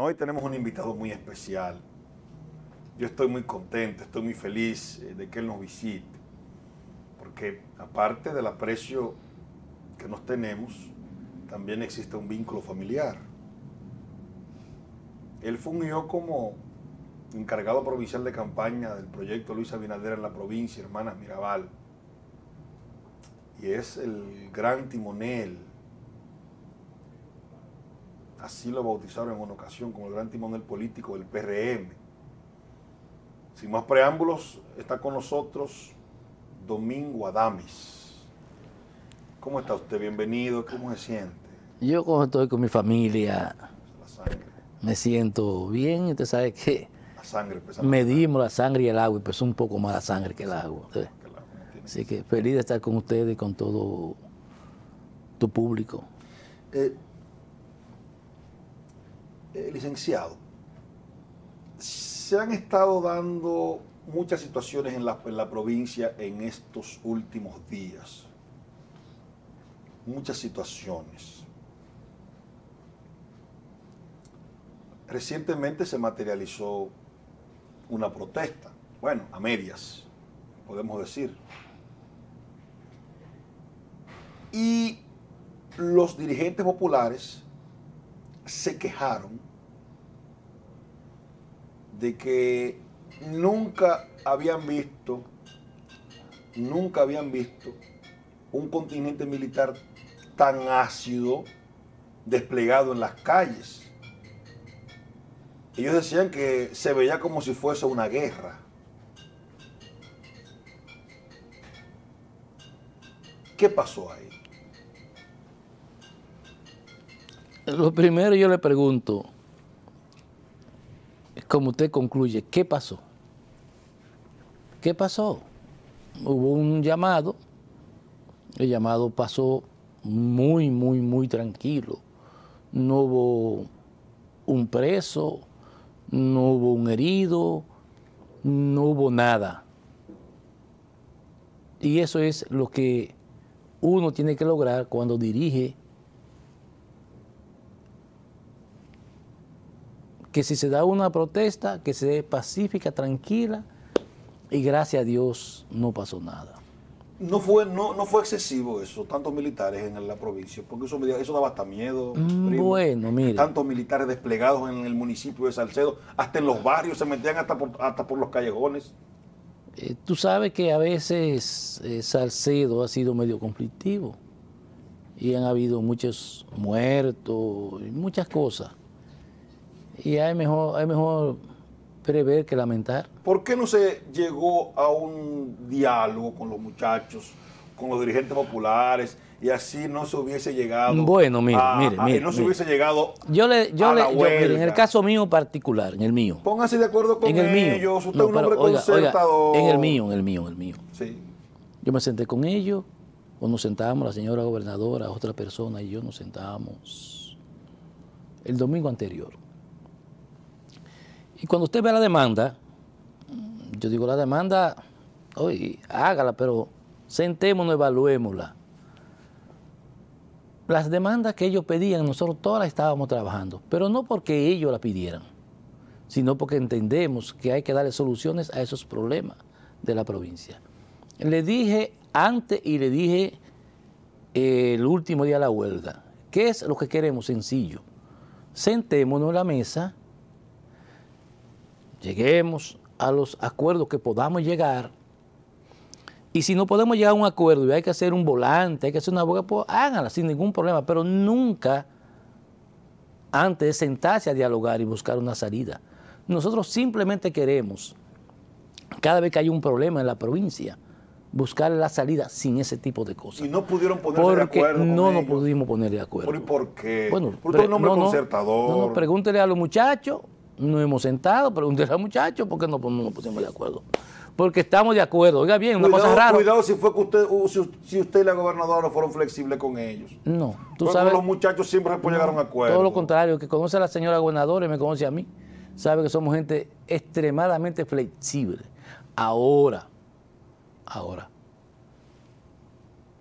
Hoy tenemos un invitado muy especial. Yo estoy muy contento, estoy muy feliz eh, de que él nos visite, porque aparte del aprecio que nos tenemos, también existe un vínculo familiar. Él fungió como encargado provincial de campaña del proyecto Luis Abinader en la provincia, Hermanas Mirabal, y es el gran timonel así lo bautizaron en una ocasión como el gran del político del PRM. Sin más preámbulos, está con nosotros Domingo Adamis. ¿Cómo está usted? Bienvenido, ¿cómo se siente? Yo como estoy con mi familia, me siento bien, usted sabe que la sangre medimos la sangre y el agua y pesó un poco más la sangre que el agua. Así que feliz de estar con ustedes y con todo tu público. Eh, eh, licenciado, se han estado dando muchas situaciones en la, en la provincia en estos últimos días. Muchas situaciones. Recientemente se materializó una protesta, bueno, a medias, podemos decir. Y los dirigentes populares se quejaron de que nunca habían visto, nunca habían visto un contingente militar tan ácido desplegado en las calles. Ellos decían que se veía como si fuese una guerra. ¿Qué pasó ahí? Lo primero yo le pregunto, como usted concluye, ¿qué pasó? ¿Qué pasó? Hubo un llamado, el llamado pasó muy, muy, muy tranquilo. No hubo un preso, no hubo un herido, no hubo nada. Y eso es lo que uno tiene que lograr cuando dirige que si se da una protesta, que se dé pacífica, tranquila, y gracias a Dios no pasó nada. No fue, no, no fue excesivo eso, tantos militares en la provincia, porque eso, eso daba hasta miedo. Mm, bueno, mire. Tantos militares desplegados en el municipio de Salcedo, hasta en los barrios, se metían hasta por, hasta por los callejones. Eh, tú sabes que a veces eh, Salcedo ha sido medio conflictivo y han habido muchos muertos y muchas cosas. Y hay mejor, hay mejor prever que lamentar. ¿Por qué no se llegó a un diálogo con los muchachos, con los dirigentes populares? Y así no se hubiese llegado. Bueno, mire, mire, mire. no se hubiese llegado. Yo le, yo, le, en el caso mío particular, en el mío. Póngase de acuerdo con en el Mío. un en el mío, en el mío, en el mío. Sí. Yo me senté con ellos, o nos sentábamos, la señora gobernadora, otra persona y yo nos sentábamos el domingo anterior y cuando usted ve la demanda, yo digo, la demanda, hoy hágala, pero sentémonos, evaluémosla. Las demandas que ellos pedían, nosotros todas las estábamos trabajando, pero no porque ellos la pidieran, sino porque entendemos que hay que darle soluciones a esos problemas de la provincia. Le dije antes y le dije eh, el último día de la huelga, ¿qué es lo que queremos sencillo? Sentémonos en la mesa lleguemos a los acuerdos que podamos llegar. Y si no podemos llegar a un acuerdo y hay que hacer un volante, hay que hacer una boca, pues háganla sin ningún problema, pero nunca antes de sentarse a dialogar y buscar una salida. Nosotros simplemente queremos, cada vez que hay un problema en la provincia, buscar la salida sin ese tipo de cosas. Y no pudieron poner de acuerdo. no nos pudimos poner de acuerdo. ¿Por qué? Porque nombre concertador. pregúntele a los muchachos, nos hemos sentado, pregunté al muchacho por qué pues, no, nos pusimos de acuerdo. Porque estamos de acuerdo. Oiga bien, una cosa rara. Cuidado si fue que usted, si, usted y la gobernadora fueron flexibles con ellos. No, tú sabes. sabes. Los muchachos siempre llegaron a acuerdo. Todo lo contrario, que conoce a la señora gobernadora y me conoce a mí, sabe que somos gente extremadamente flexible. Ahora, ahora.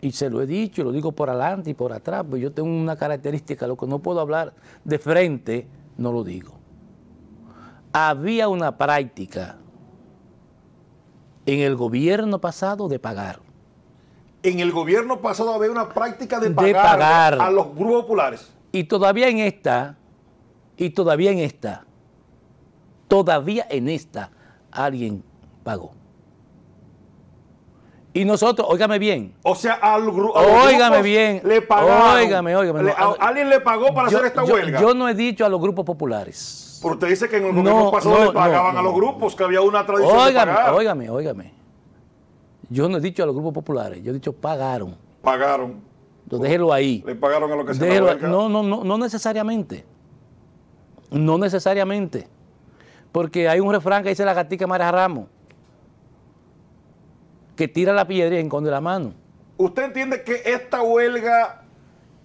Y se lo he dicho, y lo digo por adelante y por atrás, pues yo tengo una característica, lo que no puedo hablar de frente, no lo digo había una práctica en el gobierno pasado de pagar. En el gobierno pasado había una práctica de pagar, a los grupos populares. Y todavía en esta, y todavía en esta, todavía en esta, alguien pagó. Y nosotros, óigame bien. O sea, al, Óigame bien. Le Óigame, óigame. alguien le pagó para hacer esta huelga. Yo no he dicho a los grupos populares usted dice que en el gobierno pagaban a los grupos, que había una tradición óigame, de pagar. Óigame, óigame. Yo no he dicho a los grupos populares, yo he dicho pagaron. Pagaron. Entonces, déjelo ahí. Le pagaron a lo que se déjelo, se No, no, no, no necesariamente. No necesariamente. Porque hay un refrán que dice la gatica María Ramos, que tira la piedra y esconde la mano. ¿Usted entiende que esta huelga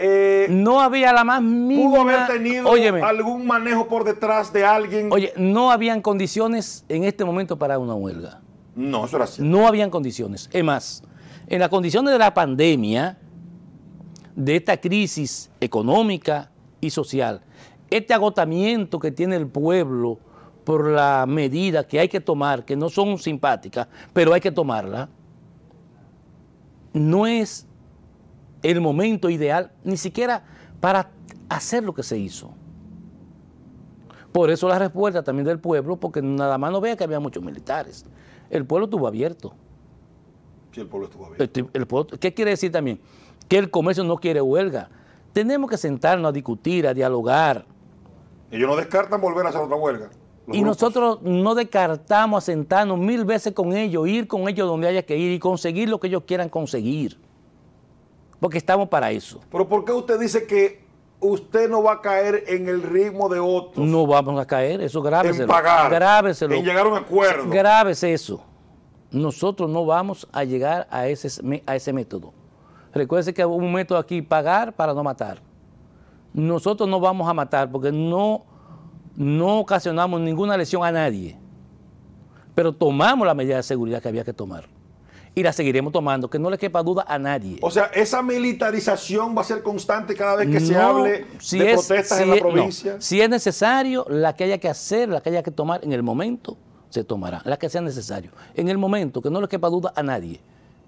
eh, no había la más mínima. Pudo haber tenido algún manejo por detrás de alguien. Oye, no habían condiciones en este momento para una huelga. No, eso era así. No habían condiciones. Es más, en las condiciones de la pandemia, de esta crisis económica y social, este agotamiento que tiene el pueblo por la medida que hay que tomar, que no son simpáticas, pero hay que tomarla, no es el momento ideal, ni siquiera para hacer lo que se hizo. Por eso la respuesta también del pueblo, porque nada más no vea que había muchos militares. El pueblo estuvo abierto. el ¿Qué quiere decir también? Que el comercio no quiere huelga. Tenemos que sentarnos a discutir, a dialogar. Ellos no descartan volver a hacer otra huelga. Y nosotros no descartamos a sentarnos mil veces con ellos, ir con ellos donde haya que ir y conseguir lo que ellos quieran conseguir porque estamos para eso. Pero ¿por qué usted dice que usted no va a caer en el ritmo de otros? No vamos a caer, eso grábeselo. En pagar, En llegar a un acuerdo. Grábese eso. Nosotros no vamos a llegar a ese, método. Recuerde que hubo un método aquí, pagar para no matar. Nosotros no vamos a matar porque no, no ocasionamos ninguna lesión a nadie. Pero tomamos la medida de seguridad que había que tomar y la seguiremos tomando, que no le quepa duda a nadie. O sea, esa militarización va a ser constante cada vez que se hable de protestas en la provincia. Si es necesario, la que haya que hacer, la que haya que tomar en el momento, se tomará, la que sea necesario. En el momento, que no le quepa duda a nadie.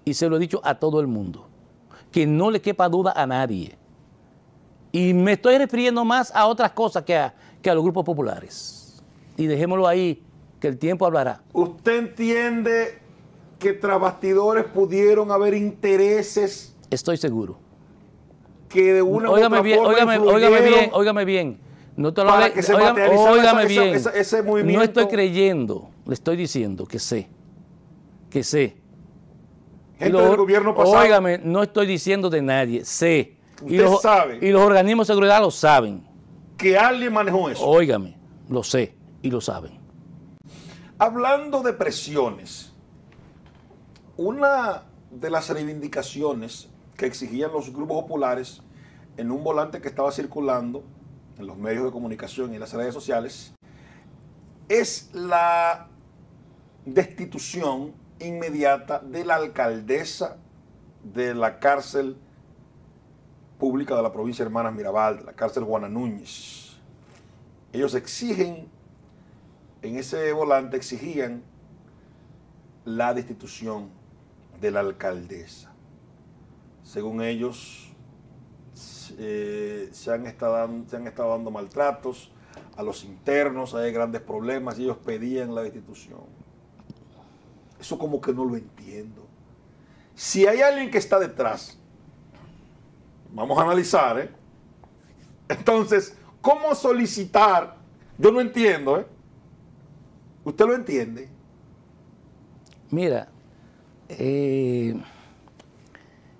Y se lo he dicho a todo el mundo, que no le quepa duda a nadie. Y me estoy refiriendo más a otras cosas que a los grupos populares. Y dejémoslo ahí, que el tiempo hablará. ¿Usted entiende que tras pudieron haber intereses. Estoy seguro. Que de una óigame bien, óigame, bien, óigame bien. No te lo para bien. No estoy creyendo, le estoy diciendo que sé. Que sé. Gente gobierno pasado. Óigame, no estoy diciendo de nadie, sé. Usted y los, sabe. Y los organismos de seguridad lo saben. Que alguien manejó eso. Óigame, lo sé y lo saben. Hablando de presiones, una de las reivindicaciones que exigían los grupos populares en un volante que estaba circulando en los medios de comunicación y en las redes sociales es la destitución inmediata de la alcaldesa de la cárcel pública de la provincia de Hermanas Mirabal, la cárcel Juana Núñez. Ellos exigen, en ese volante exigían la destitución de la alcaldesa. Según ellos, se, han estado, se han estado dando maltratos a los internos, hay grandes problemas y ellos pedían la destitución. Eso como que no lo entiendo. Si hay alguien que está detrás, vamos a analizar, ¿eh? Entonces, ¿cómo solicitar? Yo no entiendo, ¿eh? ¿Usted lo entiende? Mira, eh,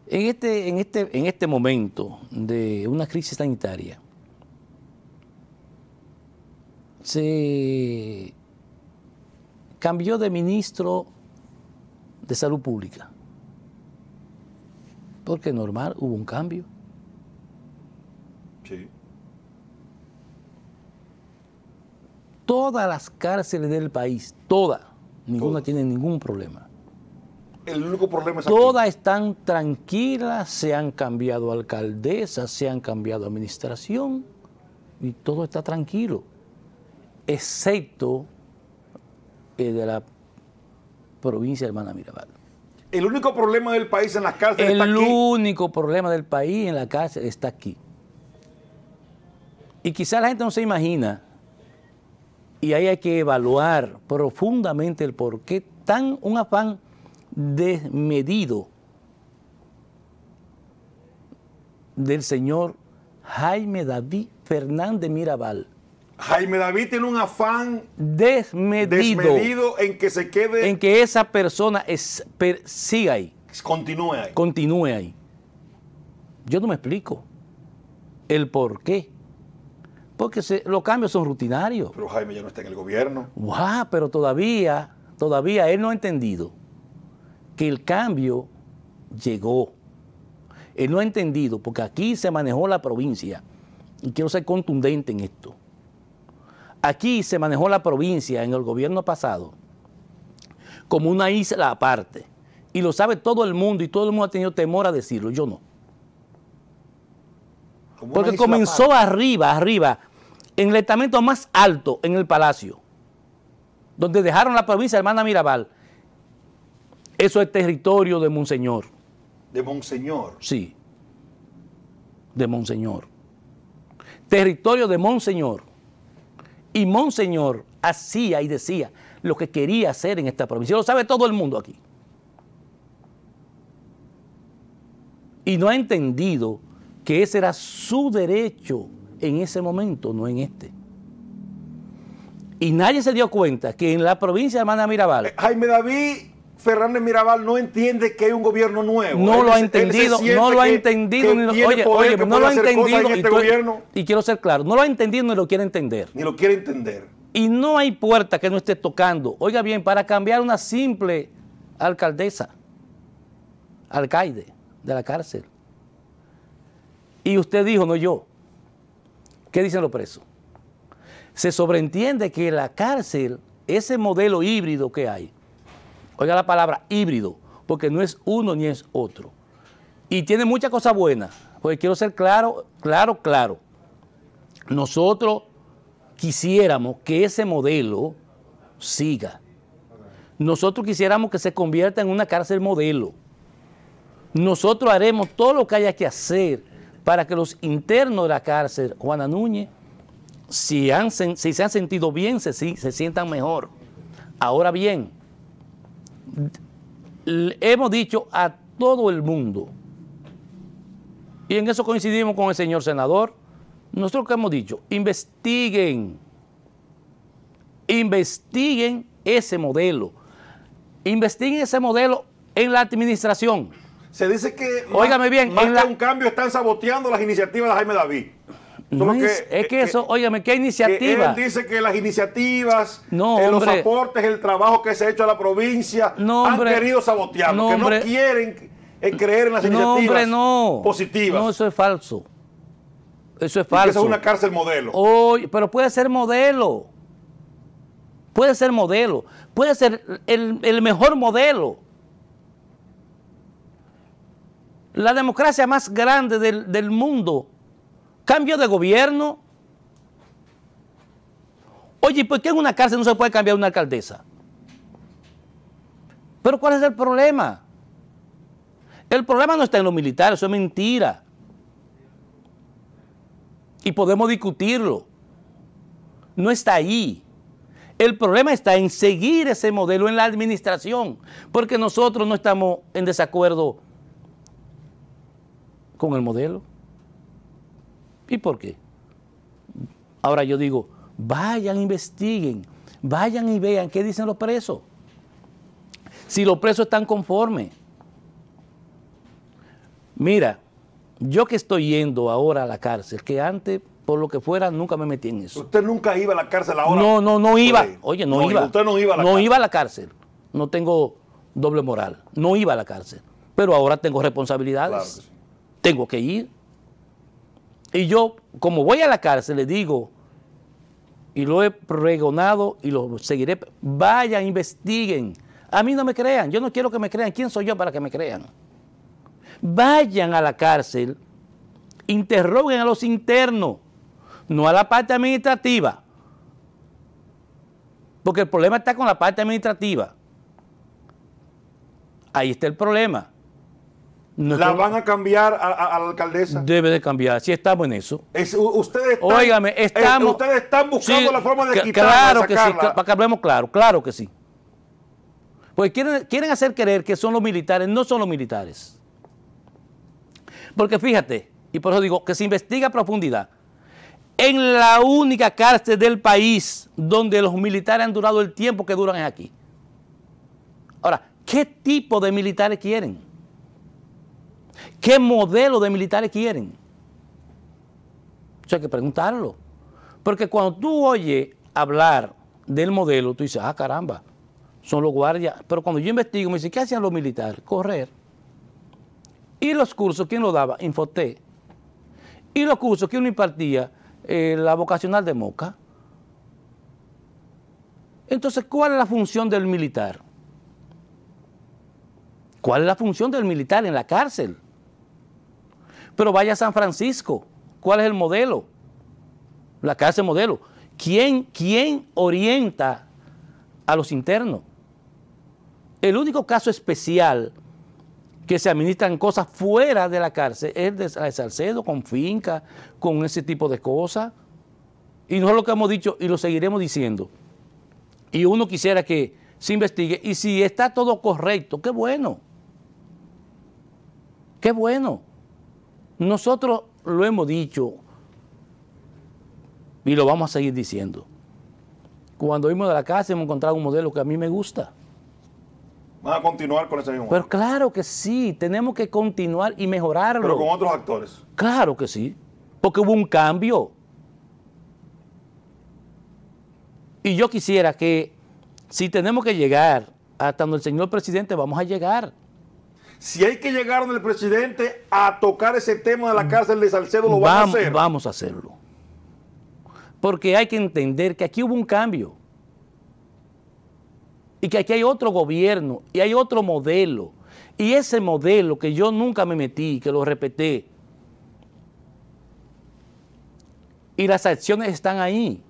en, este, en, este, en este momento de una crisis sanitaria, se cambió de ministro de salud pública. Porque normal, hubo un cambio. Sí. Todas las cárceles del país, todas, ninguna tiene ningún problema el único problema es Todas están tranquilas, se han cambiado alcaldesas, se han cambiado administración y todo está tranquilo, excepto el eh, de la provincia de Hermana Mirabal. El único problema del país en las cárceles está aquí. El único problema del país en la cárcel está aquí. Y quizá la gente no se imagina, y ahí hay que evaluar profundamente el por qué tan un afán desmedido del señor Jaime David Fernández Mirabal. Jaime David tiene un afán desmedido, en que se quede. En que esa persona es, siga ahí. Continúe ahí. Continúe ahí. Yo no me explico el por qué. Porque los cambios son rutinarios. Pero Jaime ya no está en el gobierno. pero todavía, todavía él no ha entendido que el cambio llegó. Él no ha entendido, porque aquí se manejó la provincia, y quiero ser contundente en esto. Aquí se manejó la provincia en el gobierno pasado como una isla aparte. Y lo sabe todo el mundo y todo el mundo ha tenido temor a decirlo, yo no. porque comenzó arriba, arriba, en el estamento más alto, en el palacio, donde dejaron la provincia hermana Mirabal. Eso es territorio de Monseñor. ¿De Monseñor? Sí. De Monseñor. Territorio de Monseñor. Y Monseñor hacía y decía lo que quería hacer en esta provincia. Lo sabe todo el mundo aquí. Y no ha entendido que ese era su derecho en ese momento, no en este. Y nadie se dio cuenta que en la provincia de Hermana eh, Jaime David Fernández Mirabal no entiende que hay un gobierno nuevo. No lo ha entendido, no lo ha entendido. oye, oye no lo ha entendido. y, y, quiero ser claro, no lo ha entendido ni lo quiere entender. Ni lo quiere entender. Y no hay puerta que no esté tocando. Oiga bien, para cambiar una simple alcaldesa, alcaide de la cárcel. Y usted dijo, no yo. ¿Qué dicen los presos? Se sobreentiende que la cárcel, ese modelo híbrido que hay, Oiga la palabra híbrido, porque no es uno ni es otro. Y tiene muchas cosas buenas, porque quiero ser claro, claro, claro. Nosotros quisiéramos que ese modelo siga. Nosotros quisiéramos que se convierta en una cárcel modelo. Nosotros haremos todo lo que haya que hacer para que los internos de la cárcel, Juana Núñez, si, si se han sentido bien, se, se sientan mejor. Ahora bien, hemos dicho a todo el mundo, y en eso coincidimos con el señor senador, nosotros que hemos dicho, investiguen, investiguen ese modelo, investiguen ese modelo en la administración. Se dice que, óigame bien, un cambio están saboteando las iniciativas de Jaime David es, que, es, eh, que, eso, que, ¿qué iniciativa? él dice que las iniciativas, no, eh, los aportes, el trabajo que se ha hecho a la provincia, han querido sabotear, no, que no quieren eh, creer en las iniciativas hombre, positivas. No, eso es falso. Eso es falso. Esa es una cárcel modelo. pero puede ser modelo. Puede ser modelo. Puede ser el, el mejor modelo. La democracia más grande del, del mundo cambio de gobierno. Oye, ¿por qué en una cárcel no se puede cambiar una alcaldesa? Pero ¿cuál es el problema? El problema no está en los militares, eso es mentira. Y podemos discutirlo. No está ahí. El problema está en seguir ese modelo en la administración, porque nosotros no estamos en desacuerdo con el modelo. ¿Y por qué? Ahora yo digo, vayan, investiguen, vayan y vean qué dicen los presos. Si los presos están conformes. Mira, yo que estoy yendo ahora a la cárcel, que antes, por lo que fuera, nunca me metí en eso. ¿Usted nunca iba a la cárcel ahora? No, no, no iba. Oye, no, iba. Usted no iba a la cárcel. No iba a la cárcel. No tengo doble moral. No iba a la cárcel. Pero ahora tengo responsabilidades. Tengo que ir. Y yo, como voy a la cárcel, le digo, y lo he pregonado y lo seguiré, vayan, investiguen. A mí no me crean, yo no quiero que me crean. ¿Quién soy yo para que me crean? Vayan a la cárcel, interroguen a los internos, no a la parte administrativa. Porque el problema está con la parte administrativa. Ahí está el problema. ¿La van a cambiar a, la alcaldesa? Debe de cambiar, si estamos en eso. Es, eh, ustedes, están, buscando la forma de quitarla, Claro que sí, para que hablemos claro, claro que sí. Porque quieren, quieren hacer creer que son los militares, no son los militares. Porque fíjate, y por eso digo que se investiga a profundidad, en la única cárcel del país donde los militares han durado el tiempo que duran es aquí. Ahora, ¿qué tipo de militares quieren? ¿Qué modelo de militares quieren? sea, hay que preguntarlo. Porque cuando tú oyes hablar del modelo, tú dices, ah, caramba, son los guardias. Pero cuando yo investigo, me dice, ¿qué hacían los militares? Correr. Y los cursos, ¿quién lo daba? Infoté. Y los cursos, ¿quién lo impartía? Eh, la vocacional de Moca. Entonces, ¿cuál es la función del militar? ¿Cuál es la función del militar en la cárcel? Pero vaya a San Francisco. ¿Cuál es el modelo? La cárcel modelo. ¿Quién, quién orienta a los internos? El único caso especial que se administran cosas fuera de la cárcel es de Salcedo, con finca, con ese tipo de cosas. Y no es lo que hemos dicho y lo seguiremos diciendo. Y uno quisiera que se investigue. Y si está todo correcto, qué bueno Qué bueno. Nosotros lo hemos dicho y lo vamos a seguir diciendo. Cuando vimos de la casa hemos encontrado un modelo que a mí me gusta. ¿Van a continuar con ese mismo? Pero claro que sí, tenemos que continuar y mejorarlo. Pero con otros actores. Claro que sí, porque hubo un cambio. Y yo quisiera que si tenemos que llegar hasta donde el señor presidente vamos a llegar, si hay que llegar donde el presidente a tocar ese tema de la cárcel de Salcedo, lo vamos, a hacer. Vamos a hacerlo. Porque hay que entender que aquí hubo un cambio. Y que aquí hay otro gobierno y hay otro modelo. Y ese modelo que yo nunca me metí, que lo respeté. Y las acciones están ahí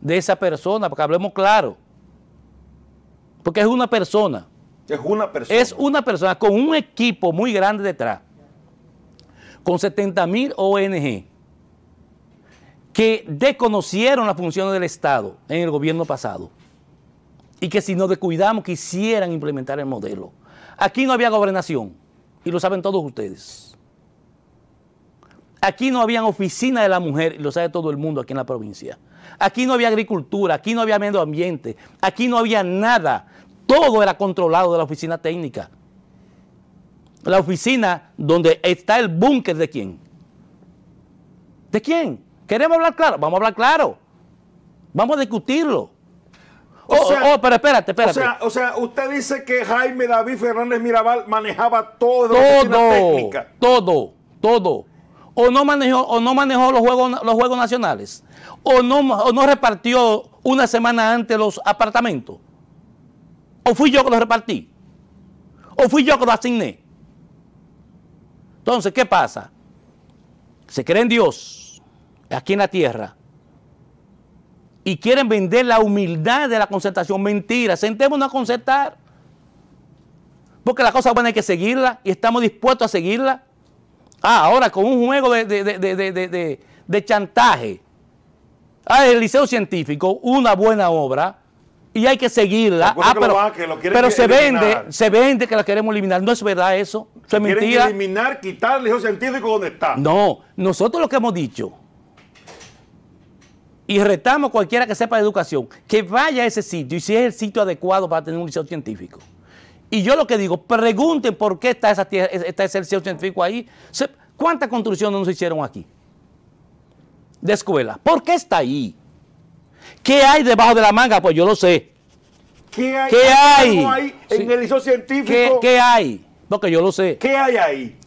de esa persona, porque hablemos claro. Porque es una persona. Es una persona. con un equipo muy grande detrás, con 70 mil ONG que desconocieron las funciones del Estado en el gobierno pasado y que si nos descuidamos quisieran implementar el modelo. Aquí no había gobernación y lo saben todos ustedes. Aquí no había oficina de la mujer y lo sabe todo el mundo aquí en la provincia. Aquí no había agricultura, aquí no había medio ambiente, aquí no había nada todo era controlado de la oficina técnica. La oficina donde está el búnker de quién. ¿De quién? ¿Queremos hablar claro? Vamos a hablar claro. Vamos a discutirlo. O oh, sea, oh, pero espérate, espérate. O sea, usted dice que Jaime David Fernández Mirabal manejaba todo, todo la técnica. Todo, todo. O no manejó, o no manejó los juegos, los juegos nacionales. O no, o no repartió una semana antes los apartamentos. ¿O fui yo que lo repartí? ¿O fui yo que lo asigné? Entonces, ¿qué pasa? Se creen Dios aquí en la tierra y quieren vender la humildad de la concertación. Mentira, sentémonos a concertar. Porque la cosa buena hay que seguirla y estamos dispuestos a seguirla. Ah, ahora con un juego de, de chantaje. Ah, el Liceo Científico, una buena obra, y hay que seguirla. Ah, pero, se vende, se vende que la queremos eliminar. No es verdad eso. Eso es mentira. eliminar, quitar el científico donde está. No, nosotros lo que hemos dicho. Y retamos a cualquiera que sepa de educación que vaya a ese sitio y si es el sitio adecuado para tener un liceo científico. Y yo lo que digo, pregunten por qué está, esa, está ese liceo científico ahí. ¿Cuántas construcciones nos hicieron aquí? De escuela. ¿Por qué está ahí? ¿Qué hay debajo de la manga? Pues yo lo sé. ¿Qué hay, ¿Qué hay? el científico? ¿Qué, hay? Porque yo lo sé. ¿Qué hay ahí?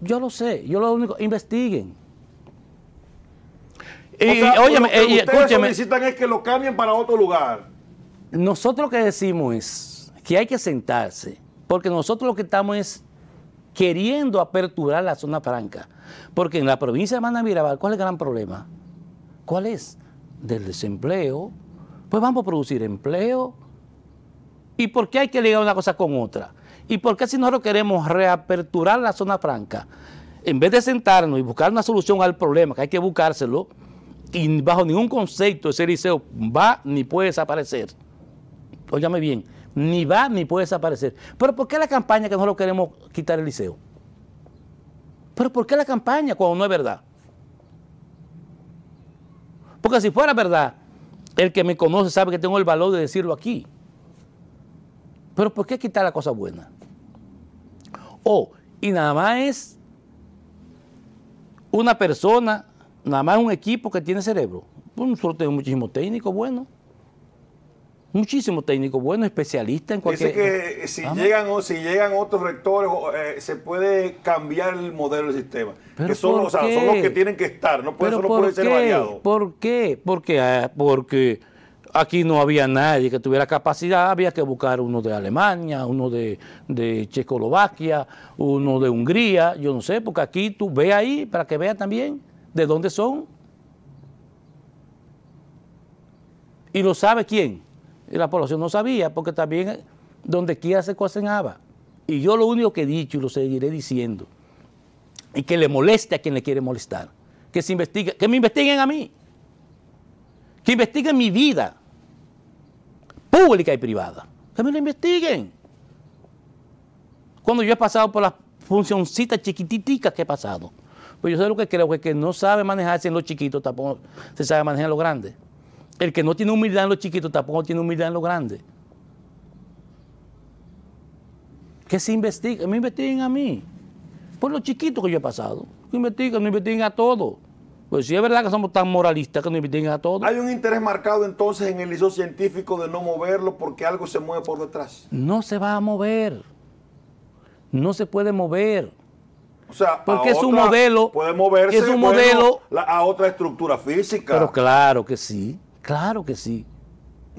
Yo lo sé. Yo lo único, investiguen. Y, o sea, lo que necesitan eh, es que lo cambien para otro lugar. Nosotros lo que decimos es que hay que sentarse, porque nosotros lo que estamos es queriendo aperturar la zona franca. Porque en la provincia de mirabal ¿cuál es el gran problema? ¿Cuál es? del desempleo, pues vamos a producir empleo. ¿Y por qué hay que ligar una cosa con otra? ¿Y por qué si nosotros queremos reaperturar la zona franca, en vez de sentarnos y buscar una solución al problema, que hay que buscárselo, y bajo ningún concepto ese liceo va ni puede desaparecer? Óyame bien, ni va ni puede desaparecer. Pero ¿por qué la campaña que nosotros queremos quitar el liceo? Pero ¿por qué la campaña cuando no es verdad? Porque si fuera verdad, el que me conoce sabe que tengo el valor de decirlo aquí. Pero ¿por qué quitar la cosa buena? O, oh, y nada más es una persona, nada más un equipo que tiene cerebro. Bueno, nosotros tenemos muchísimos técnicos buenos muchísimos técnicos buenos, especialistas en cualquier... Dice que eh, si ah. llegan, o si llegan otros rectores, eh, se puede cambiar el modelo del sistema. Que son, los que tienen que estar, no puede, ser variado. ¿Por qué? Ah, porque, aquí no había nadie que tuviera capacidad, había que buscar uno de Alemania, uno de, Checoslovaquia, uno de Hungría, yo no sé, porque aquí tú ve ahí para que vea también de dónde son. ¿Y lo sabe quién? Y la población no sabía, porque también eh, donde quiera se cocinaba. Y yo lo único que he dicho y lo seguiré diciendo, y que le moleste a quien le quiere molestar, que se investigue, que me investiguen a mí, que investiguen mi vida, pública y privada, que me lo investiguen. Cuando yo he pasado por las funcioncitas chiquititicas que he pasado, pues yo sé lo que creo, que no sabe manejarse en los chiquitos tampoco se sabe manejar en los grandes. El que no tiene humildad en lo chiquito tampoco tiene humildad en lo grande. Que se investigue me investiguen a mí. Por lo chiquito que yo he pasado. Que investiguen, ¿Me investiguen a todo. Pues si es verdad que somos tan moralistas que nos investiguen a todo. ¿Hay un interés marcado entonces en el liceo científico de no moverlo porque algo se mueve por detrás? No se va a mover. No se puede mover. O sea, porque es un modelo. Puede moverse un modelo, a otra estructura física. Pero claro que sí. Claro que sí.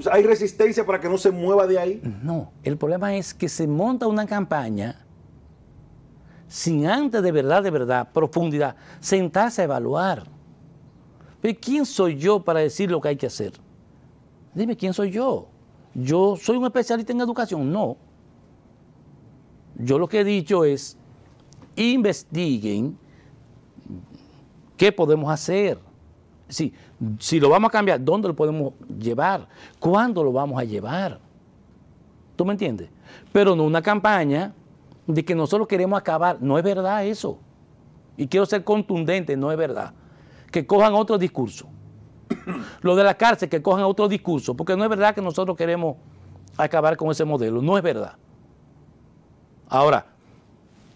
¿Hay resistencia para que no se mueva de ahí? No, el problema es que se monta una campaña sin antes de verdad, de verdad, profundidad, sentarse a evaluar. Pero ¿quién soy yo para decir lo que hay que hacer? Dime, ¿quién soy yo? ¿Yo soy un especialista en educación? No. Yo lo que he dicho es, investiguen qué podemos hacer si lo vamos a cambiar, ¿dónde lo podemos llevar? ¿Cuándo lo vamos a llevar? ¿Tú me entiendes? Pero no una campaña de que nosotros queremos acabar. No es verdad eso. Y quiero ser contundente, no es verdad. Que cojan otro discurso. lo de la cárcel, que cojan otro discurso. Porque no es verdad que nosotros queremos acabar con ese modelo. No es verdad. Ahora,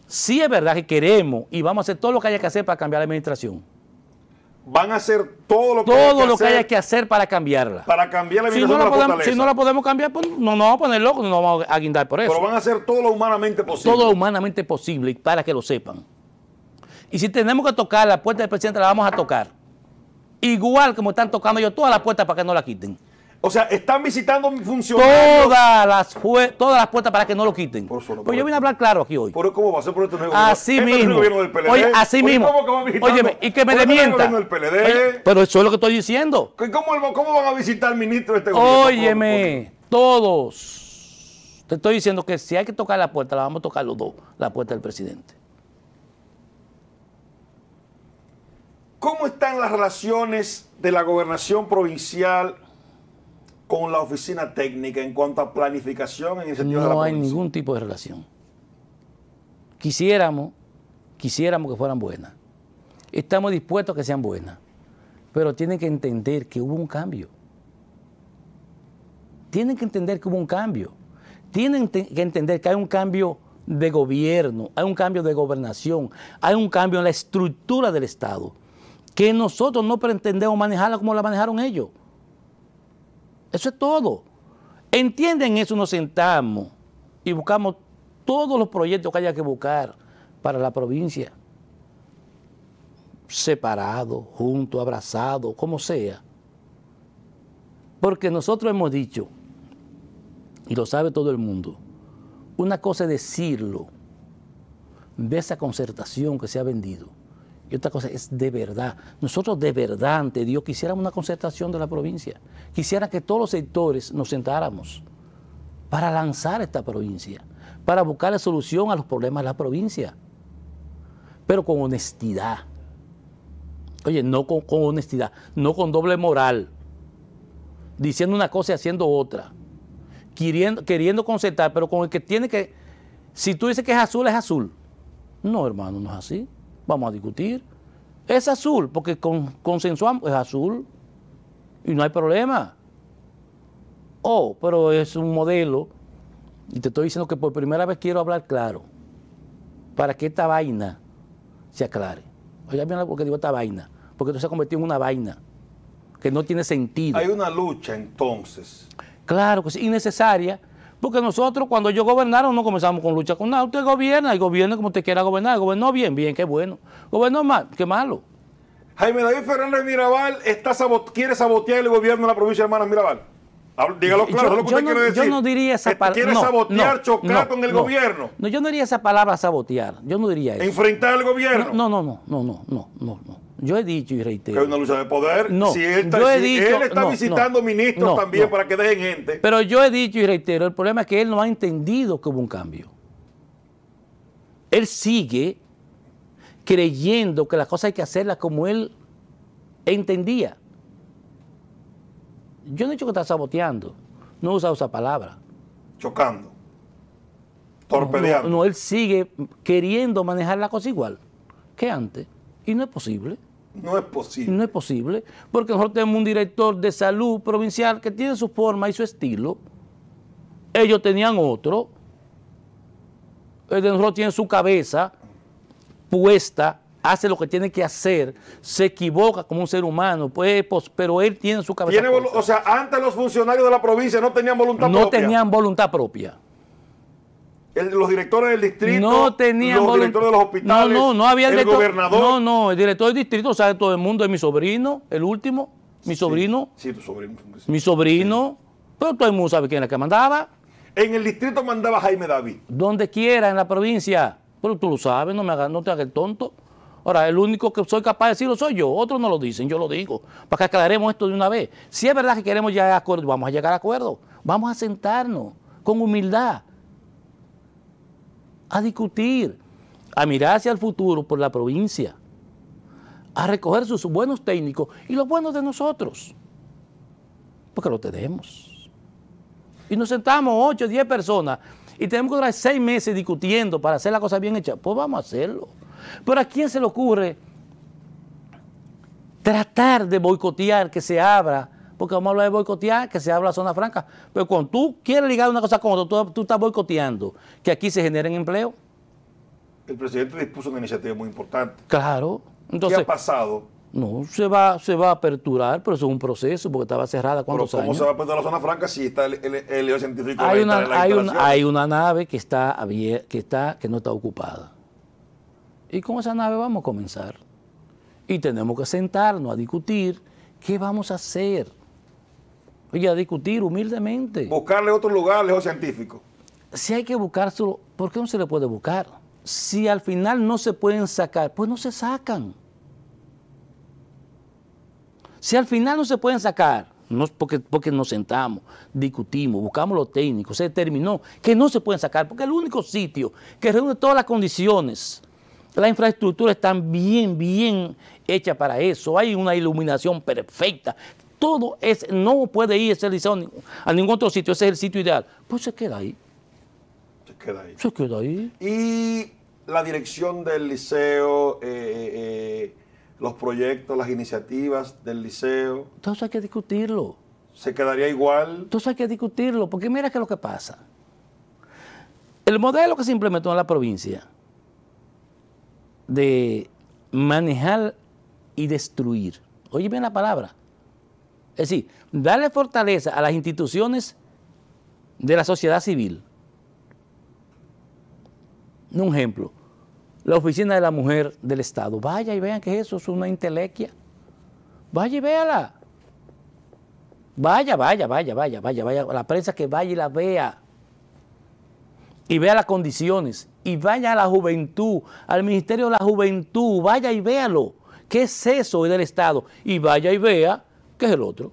sí es verdad que queremos y vamos a hacer todo lo que haya que hacer para cambiar la administración van a hacer todo lo que, todo haya, que lo hacer que haya que hacer para cambiarla. Para cambiar la si no la, podemos, Si no la podemos cambiar, pues no nos vamos a poner locos, no nos vamos a guindar por eso. Pero van a hacer todo lo humanamente posible. Todo lo humanamente posible, para que lo sepan. Y si tenemos que tocar la puerta del presidente, la vamos a tocar. Igual como están tocando yo todas las puertas para que no la quiten. O sea, están visitando mi Todas las, todas las puertas para que no lo quiten. Por pues yo vine a hablar claro aquí hoy. cómo va a ser por este negocio? Así este mismo. Gobierno así mismo. ¿cómo que y que me demienta. Del pero eso es lo que estoy diciendo. ¿Cómo, cómo van a visitar ministro de este gobierno? Óyeme, todos. Te estoy diciendo que si hay que tocar la puerta, la vamos a tocar los dos, la puerta del presidente. ¿Cómo están las relaciones de la gobernación provincial con la oficina técnica en cuanto a planificación en el no de la hay ningún tipo de relación. Quisiéramos, quisiéramos que fueran buenas. Estamos dispuestos a que sean buenas. Pero tienen que entender que hubo un cambio. Tienen que entender que hubo un cambio. Tienen que entender que hay un cambio de gobierno, hay un cambio de gobernación, hay un cambio en la estructura del Estado, que nosotros no pretendemos manejarla como la manejaron ellos. Eso es todo. Entienden eso, nos sentamos y buscamos todos los proyectos que haya que buscar para la provincia. Separado, junto, abrazado, como sea. Porque nosotros hemos dicho, y lo sabe todo el mundo, una cosa es decirlo, de esa concertación que se ha vendido. Y otra cosa es de verdad. Nosotros de verdad ante Dios quisiéramos una concertación de la provincia. Quisiera que todos los sectores nos sentáramos para lanzar esta provincia, para buscar la solución a los problemas de la provincia, pero con honestidad. Oye, no con, honestidad, no con doble moral, diciendo una cosa y haciendo otra, queriendo concertar, pero con el que tiene que, si tú dices que es azul, es azul. No, hermano, no es así vamos a discutir. Es azul, porque con, consensuamos, es azul y no hay problema. Oh, pero es un modelo, y te estoy diciendo que por primera vez quiero hablar claro, para que esta vaina se aclare. mira bien porque digo esta vaina, porque esto se ha convertido en una vaina que no tiene sentido. Hay una lucha entonces. Claro, que es innecesaria porque nosotros cuando ellos gobernaron no comenzamos con lucha con nada. Usted gobierna y gobierna como usted quiera gobernar. Gobernó bien, bien, qué bueno. Gobernó mal, qué malo. Jaime David Fernández Mirabal quiere sabotear el gobierno de la provincia de Hermanas Mirabal. Dígalo claro, yo, lo que usted no, quiere decir. diría esa este, palabra. Quiere sabotear, chocar con el gobierno. No, yo no diría esa palabra sabotear. Yo no diría eso. Enfrentar al gobierno. no, no, no, no, no, no. no. Yo he dicho y reitero. Que es una lucha de poder. No, él está, él está visitando ministros también para que dejen gente. Pero yo he dicho y reitero, el problema es que él no ha entendido que hubo un cambio. Él sigue creyendo que las cosas hay que hacerlas como él entendía. Yo no he dicho que está saboteando. No he usado esa palabra. Chocando. Torpedeando. No, no, él sigue queriendo manejar la cosa igual que antes. Y no es posible. No es posible. No es posible, porque nosotros tenemos un director de salud provincial que tiene su forma y su estilo. Ellos tenían otro. El de nosotros tiene su cabeza puesta, hace lo que tiene que hacer, se equivoca como un ser humano, pues, pero él tiene su cabeza. o sea, antes los funcionarios de la provincia no tenían voluntad propia. No tenían voluntad propia los directores del distrito, no tenían los directores de los hospitales, no, no, no había el, gobernador. No, no, el director del distrito sabe todo el mundo, es mi sobrino, el último, mi sobrino. Sí, tu sobrino. Mi sobrino, pero todo el mundo sabe quién era que mandaba. En el distrito mandaba Jaime David. Donde quiera, en la provincia. Pero tú lo sabes, no, me no te hagas el tonto. Ahora, el único que soy capaz de decirlo soy yo. Otros no lo dicen, yo lo digo. Para que aclaremos esto de una vez. Si es verdad que queremos llegar a acuerdo, vamos a llegar a acuerdo. Vamos a sentarnos con humildad a discutir, a mirar hacia el futuro por la provincia, a recoger sus buenos técnicos y los buenos de nosotros, porque lo tenemos. Y nos sentamos ocho, 10 personas y tenemos que durar 6 meses discutiendo para hacer la cosa bien hecha. Pues vamos a hacerlo. Pero ¿a quién se le ocurre tratar de boicotear que se abra? porque vamos a hablar de boicotear, que se habla la zona franca. Pero cuando tú quieres ligar una cosa con otra, tú, estás boicoteando que aquí se generen empleo. El presidente dispuso una iniciativa muy importante. Claro. Entonces, ¿Qué pasado? No, se va, se va a aperturar, pero es un proceso, porque estaba cerrada cuando. ¿Pero ¿Cómo se va a aperturar la zona franca si está el, el, científico? Hay una, hay una nave que está, que está que no está ocupada. Y con esa nave vamos a comenzar. Y tenemos que sentarnos a discutir qué vamos a hacer. Oye, a discutir humildemente. Buscarle otros lugares, lejos científicos. Si hay que buscarlo, ¿por qué no se le puede buscar? Si al final no se pueden sacar, pues no se sacan. Si al final no se pueden sacar, no, porque, porque nos sentamos, discutimos, buscamos lo técnico, se determinó que no se pueden sacar, porque el único sitio que reúne todas las condiciones, la infraestructura está bien, bien hecha para eso, hay una iluminación perfecta, todo es, no puede ir ese liceo a ningún otro sitio, ese es el sitio ideal. Pues se queda ahí. Se queda ahí. Se queda ahí. Y la dirección del liceo, eh, eh, eh, los proyectos, las iniciativas del liceo. Entonces hay que discutirlo. ¿Se quedaría igual? Entonces hay que discutirlo, porque mira qué es lo que pasa. El modelo que se implementó en la provincia de manejar y destruir, oye bien la palabra, es decir, darle fortaleza a las instituciones de la sociedad civil. Un ejemplo, la oficina de la mujer del Estado. Vaya y vean que eso es una intelequia. Vaya y véala. Vaya, vaya, vaya, vaya, vaya, vaya. La prensa que vaya y la vea. Y vea las condiciones. Y vaya a la juventud, al Ministerio de la Juventud. Vaya y véalo. ¿Qué es eso del Estado? Y vaya y vea ¿Qué es el otro.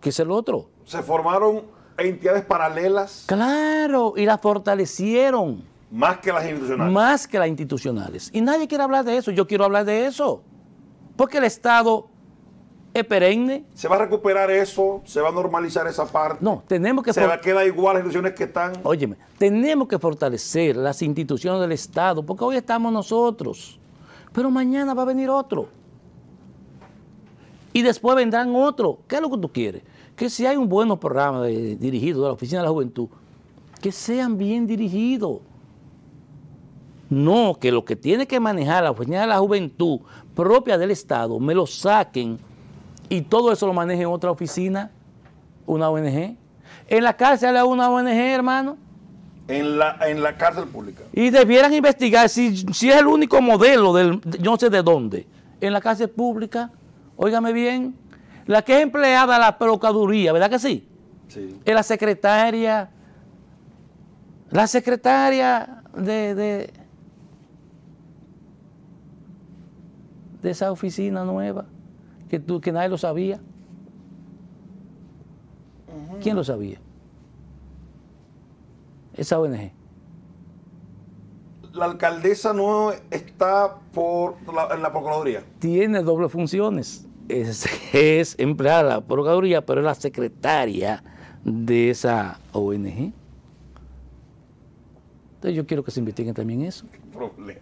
¿Qué es el otro. Se formaron entidades paralelas. Claro, y las fortalecieron. Más que las institucionales. Más que las institucionales. Y nadie quiere hablar de eso. Yo quiero hablar de eso. Porque el Estado es perenne. ¿Se va a recuperar eso? ¿Se va a normalizar esa parte? No, tenemos que... ¿Se va a quedar igual las instituciones que están? Óyeme, tenemos que fortalecer las instituciones del Estado, porque hoy estamos nosotros, pero mañana va a venir otro y después vendrán otros. ¿Qué es lo que tú quieres? Que si hay un buen programa dirigido de la Oficina de la Juventud, que sean bien dirigidos. No, que lo que tiene que manejar la Oficina de la Juventud propia del Estado, me lo saquen y todo eso lo maneje en otra oficina, una ONG. En la cárcel a una ONG, hermano. En la, en la cárcel pública. Y debieran investigar si, es el único modelo del, yo no sé de dónde, en la cárcel pública óigame bien, la que es empleada de la Procuraduría, ¿verdad que sí? Sí. Es la secretaria, la secretaria de, de, esa oficina nueva, que, tú, que nadie lo sabía. ¿Quién lo sabía? Esa ONG la alcaldesa no está por en la Procuraduría. Tiene doble funciones. es, empleada de la Procuraduría, pero es la secretaria de esa ONG. Entonces yo quiero que se investigue también eso. problema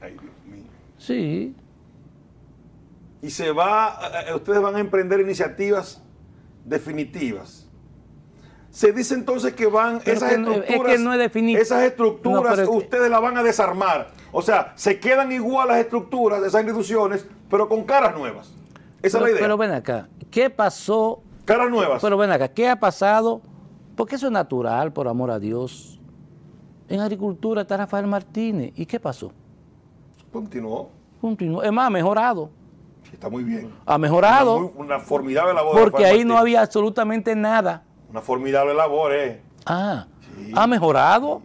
Sí. Y se va, eh, eh, ustedes van a emprender iniciativas definitivas. Se dice entonces que van esas estructuras, es no esas estructuras ustedes las van a desarmar. O sea, se quedan igual las estructuras de esas instituciones, pero con caras nuevas. Esa pero, es la idea. Pero ven acá, ¿qué pasó? Caras nuevas. Pero ven acá, ¿qué ha pasado? Porque eso es natural, por amor a Dios. En agricultura está Rafael Martínez. ¿Y qué pasó? Continuó. Continuó. Es más, ha mejorado. Está muy bien. Ha mejorado. Una, formidable labor. Porque ahí no había absolutamente nada. Una formidable labor, ¿eh? Ah, ha mejorado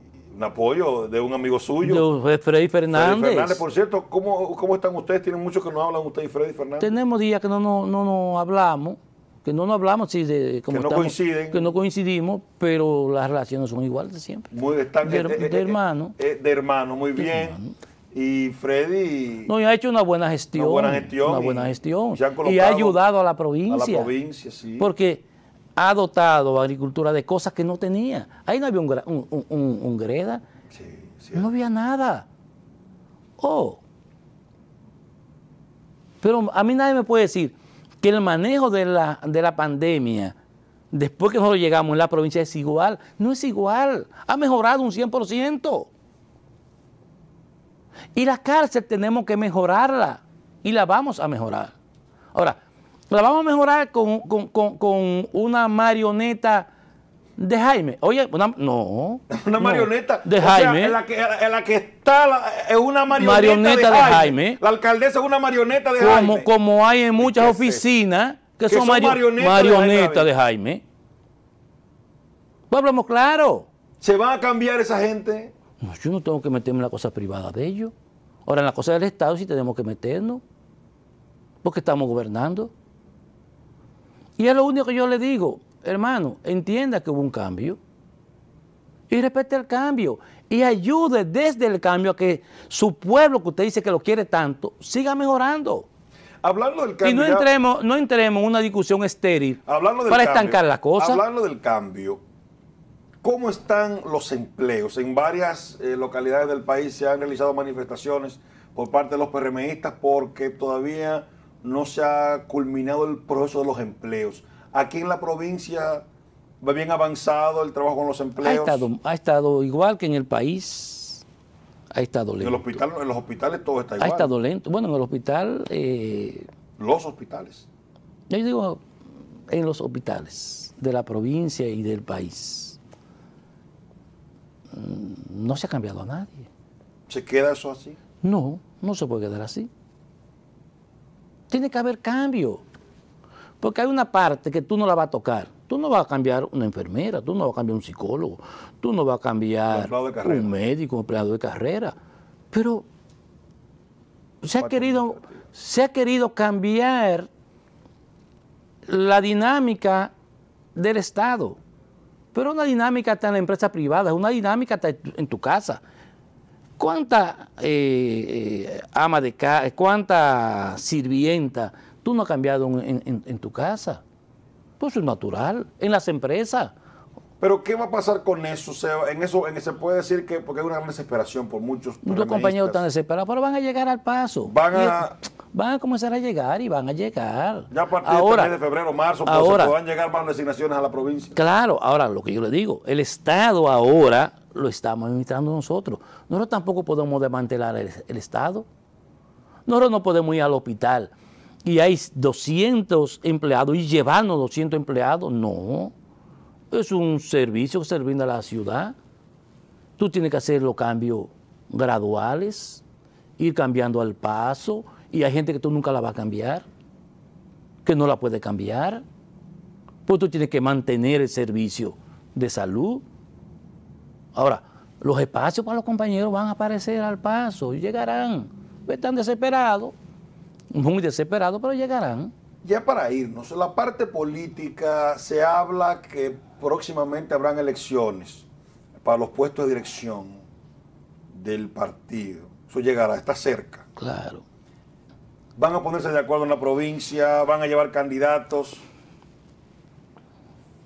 apoyo de un amigo suyo. Pues, Freddy Fernández. Freddy Fernández, por cierto, ¿cómo, están ustedes? Tienen mucho que no hablan ustedes y Freddy Fernández. Tenemos días que no nos no, no hablamos, que no nos hablamos, sí, de, como que no coinciden. Que no coincidimos, pero las relaciones son iguales de siempre. Muy, están, de, eh, eh, eh, hermano. de hermano, muy bien. Y Freddy... No, y ha hecho una buena gestión. Una buena gestión. Y, y, ha ayudado a la provincia. A la provincia, sí. Porque ha dotado a agricultura de cosas que no tenía. Ahí no había un, greda, no había nada. Oh. Pero a mí nadie me puede decir que el manejo de la, de la pandemia, después que nosotros llegamos en la provincia, es igual. No es igual. Ha mejorado un 100%. Y la cárcel tenemos que mejorarla. Y la vamos a mejorar. Ahora, la vamos a mejorar con, una marioneta de Jaime. Oye, no. Una marioneta. de Jaime. la que, la que está es una marioneta, de, Jaime. La alcaldesa es una marioneta de Jaime. Como hay en muchas oficinas que, son, marionetas marioneta de, Jaime. Pues hablamos claro. ¿Se va a cambiar esa gente? yo no tengo que meterme en la cosa privada de ellos. Ahora, en la cosa del Estado sí tenemos que meternos. Porque estamos gobernando. Y es lo único que yo le digo, hermano, entienda que hubo un cambio. Y respete el cambio. Y ayude desde el cambio a que su pueblo, que usted dice que lo quiere tanto, siga mejorando. Hablando del cambio. Y no entremos, no entremos en una discusión estéril hablando para estancar la cosa. Hablando del cambio, ¿cómo están los empleos? En varias eh, localidades del país se han realizado manifestaciones por parte de los PRMistas porque todavía no se ha culminado el proceso de los empleos. Aquí en la provincia va bien avanzado el trabajo con los empleos. Ha estado, igual que en el país. Ha estado lento. En, el hospital, en los hospitales todo está igual. Ha estado lento. Bueno, en el hospital... Eh, los hospitales. Yo digo, en los hospitales de la provincia y del país. Mm, no se ha cambiado a nadie. ¿Se queda eso así? No, no se puede quedar así tiene que haber cambio. Porque hay una parte que tú no la vas a tocar. Tú no vas a cambiar una enfermera, tú no vas a cambiar un psicólogo, tú no vas a cambiar un médico, un empleado de carrera. Pero se ha, querido, se ha querido cambiar la dinámica del Estado. Pero una dinámica está en la empresa privada, una dinámica está en tu casa. ¿Cuánta eh, eh, ama de casa, eh, cuánta sirvienta tú no has cambiado en, en tu casa? Pues es natural, en las empresas. Pero ¿qué va a pasar con eso, En eso se puede decir que porque hay una gran desesperación por muchos Los compañeros están desesperados, pero van a llegar al paso. Van a van a comenzar a llegar y van a llegar. Ya a partir de febrero, marzo, pues, ahora, van puedan llegar más designaciones a la provincia. Claro, ahora lo que yo le digo, el Estado ahora lo estamos administrando nosotros. Nosotros tampoco podemos desmantelar el, Estado. Nosotros no podemos ir al hospital y hay 200 empleados y llevarnos 200 empleados. No. Es un servicio que se a la ciudad. Tú tienes que hacer los cambios graduales, ir cambiando al paso, y hay gente que tú nunca la vas a cambiar, que no la puede cambiar. Pues tú tienes que mantener el servicio de salud. Ahora, los espacios para los compañeros van a aparecer al paso y llegarán. Están desesperados, muy desesperados, pero llegarán. Ya para irnos, la parte política se habla que próximamente habrán elecciones para los puestos de dirección del partido. Eso llegará, está cerca. Claro. Van a ponerse de acuerdo en la provincia, van a llevar candidatos.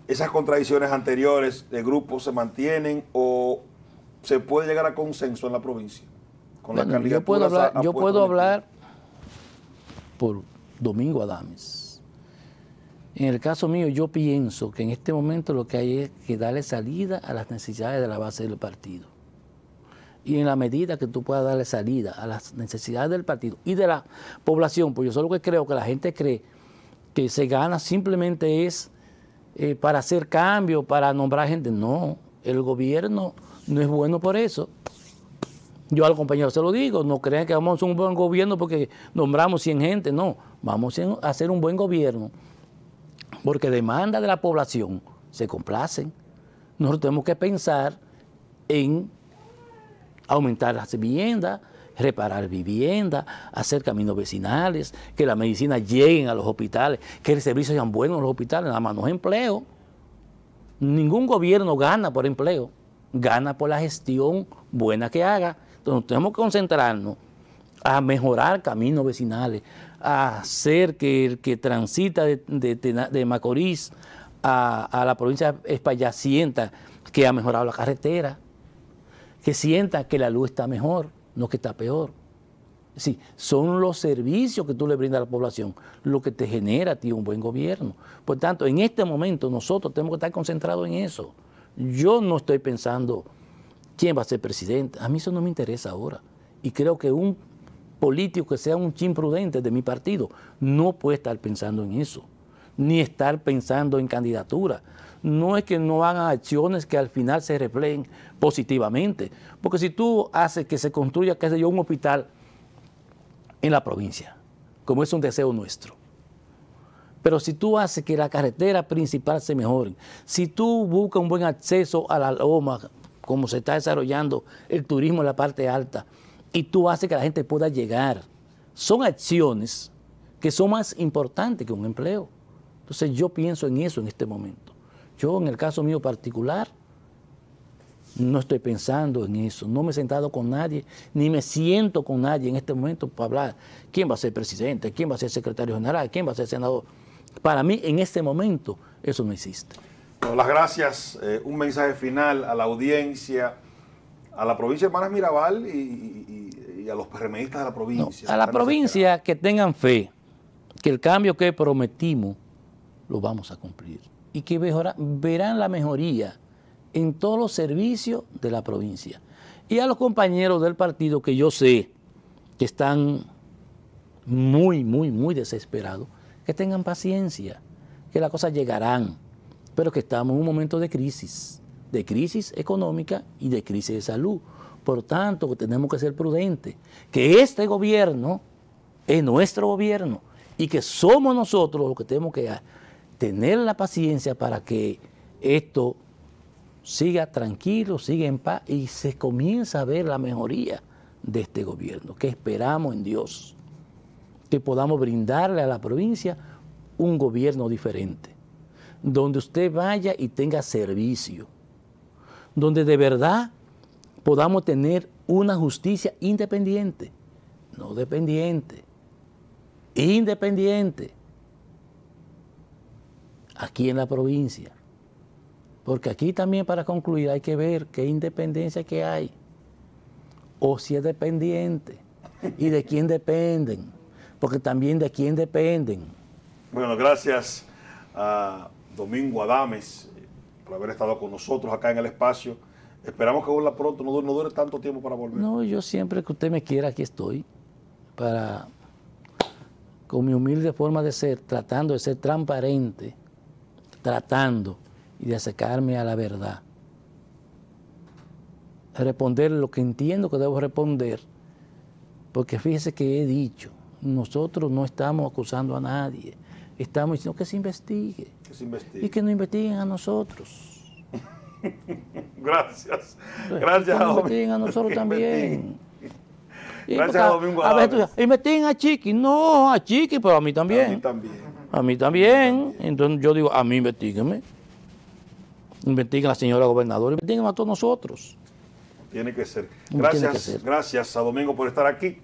¿Esas contradicciones anteriores de grupos se mantienen o se puede llegar a consenso en la provincia? Con la puedo hablar, yo puedo hablar por Domingo Adames en el caso mío, yo pienso que en este momento lo que hay es que darle salida a las necesidades de la base del partido. Y en la medida que tú puedas darle salida a las necesidades del partido y de la población, pues yo solo que creo que la gente cree que se gana simplemente es eh, para hacer cambio, para nombrar gente. No, el gobierno no es bueno por eso. Yo al compañero se lo digo, no crean que vamos a hacer un buen gobierno porque nombramos 100 gente, no, vamos a hacer un buen gobierno porque demanda de la población se complacen. Nosotros tenemos que pensar en aumentar las viviendas, reparar viviendas, hacer caminos vecinales, que la medicina llegue a los hospitales, que el servicio sean buenos en los hospitales, nada más no es empleo. Ningún gobierno gana por empleo, gana por la gestión buena que haga. Entonces tenemos que concentrarnos a mejorar caminos vecinales, a hacer que el que transita de, de, Macorís a, la provincia de España sienta que ha mejorado la carretera, que sienta que la luz está mejor, no que está peor. Sí, son los servicios que tú le brindas a la población lo que te genera a ti un buen gobierno. Por tanto, en este momento nosotros tenemos que estar concentrados en eso. Yo no estoy pensando quién va a ser presidente. A mí eso no me interesa ahora. Y creo que un político, que sea un chin prudente de mi partido no puede estar pensando en eso, ni estar pensando en candidatura. No es que no hagan acciones que al final se reflejen positivamente, porque si tú haces que se construya, qué sé yo, un hospital en la provincia, como es un deseo nuestro, pero si tú haces que la carretera principal se mejore, si tú buscas un buen acceso a la loma, como se está desarrollando el turismo en la parte alta, y tú haces que la gente pueda llegar. Son acciones que son más importantes que un empleo. Entonces yo pienso en eso en este momento. Yo en el caso mío particular no estoy pensando en eso, no me he sentado con nadie, ni me siento con nadie en este momento para hablar quién va a ser presidente, quién va a ser secretario general, quién va a ser senador. Para mí en este momento eso no existe. las gracias, eh, un mensaje final a la audiencia, a la provincia de Hermanas Mirabal y y a los PRMistas de la provincia. a la provincia que tengan fe que el cambio que prometimos lo vamos a cumplir y que verán la mejoría en todos los servicios de la provincia. Y a los compañeros del partido que yo sé que están muy, muy, muy desesperados, que tengan paciencia, que las cosas llegarán, pero que estamos en un momento de crisis, de crisis económica y de crisis de salud. Por tanto, que tenemos que ser prudentes, que este gobierno es nuestro gobierno y que somos nosotros los que tenemos que tener la paciencia para que esto siga tranquilo, siga en paz y se comienza a ver la mejoría de este gobierno, que esperamos en Dios, que podamos brindarle a la provincia un gobierno diferente, donde usted vaya y tenga servicio, donde de verdad podamos tener una justicia independiente, no dependiente, independiente, aquí en la provincia. Porque aquí también para concluir hay que ver qué independencia que hay, o si es dependiente, y de quién dependen, porque también de quién dependen. Bueno, gracias a Domingo Adames por haber estado con nosotros acá en el espacio. Esperamos que vuelva pronto, no dure, tanto tiempo para volver. No, yo siempre que usted me quiera, aquí estoy, para, con mi humilde forma de ser, tratando de ser transparente, tratando y de acercarme a la verdad. Responder lo que entiendo que debo responder, porque fíjese que he dicho, nosotros no estamos acusando a nadie, estamos diciendo que se investigue. Que se investigue. Y que no investiguen a nosotros Gracias. Gracias, a Investiguen a nosotros también. Gracias a Domingo a investiguen a Chiqui. No, a Chiqui, pero a mí también. A mí también. A mí también. Entonces yo digo, a mí investiguenme. Investiguen a la señora gobernadora, investiguen a todos nosotros. Tiene que ser. Gracias, gracias a Domingo por estar aquí.